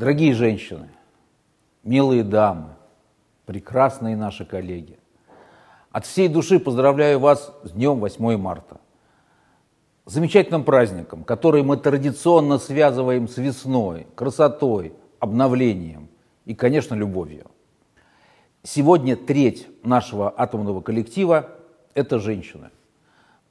Дорогие женщины, милые дамы, прекрасные наши коллеги, от всей души поздравляю вас с днем 8 марта. Замечательным праздником, который мы традиционно связываем с весной, красотой, обновлением и, конечно, любовью. Сегодня треть нашего атомного коллектива – это женщины.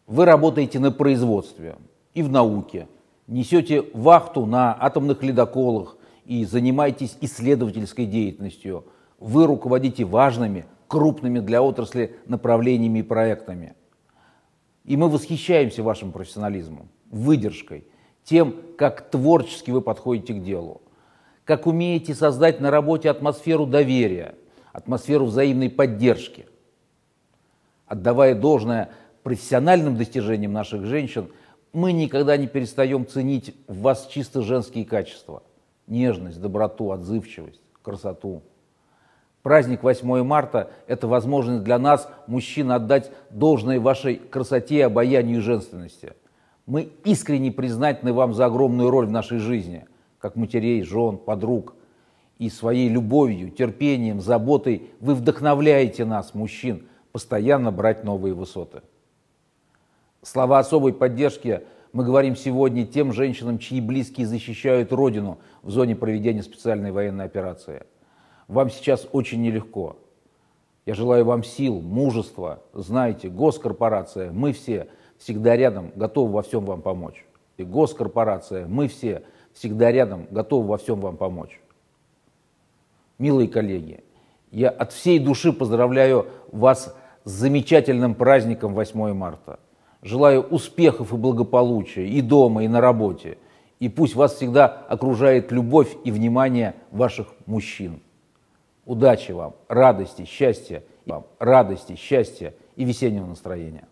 Вы работаете на производстве и в науке, несете вахту на атомных ледоколах, и занимаетесь исследовательской деятельностью. Вы руководите важными, крупными для отрасли направлениями и проектами. И мы восхищаемся вашим профессионализмом, выдержкой, тем, как творчески вы подходите к делу, как умеете создать на работе атмосферу доверия, атмосферу взаимной поддержки. Отдавая должное профессиональным достижениям наших женщин, мы никогда не перестаем ценить в вас чисто женские качества – нежность, доброту, отзывчивость, красоту. Праздник 8 марта – это возможность для нас, мужчин, отдать должное вашей красоте, обаянию и женственности. Мы искренне признательны вам за огромную роль в нашей жизни, как матерей, жен, подруг. И своей любовью, терпением, заботой вы вдохновляете нас, мужчин, постоянно брать новые высоты. Слова особой поддержки – мы говорим сегодня тем женщинам, чьи близкие защищают Родину в зоне проведения специальной военной операции. Вам сейчас очень нелегко. Я желаю вам сил, мужества. Знаете, госкорпорация, мы все всегда рядом, готовы во всем вам помочь. И госкорпорация, мы все всегда рядом, готовы во всем вам помочь. Милые коллеги, я от всей души поздравляю вас с замечательным праздником 8 марта. Желаю успехов и благополучия и дома, и на работе. И пусть вас всегда окружает любовь и внимание ваших мужчин. Удачи вам, радости, счастья вам, радости, счастья и весеннего настроения.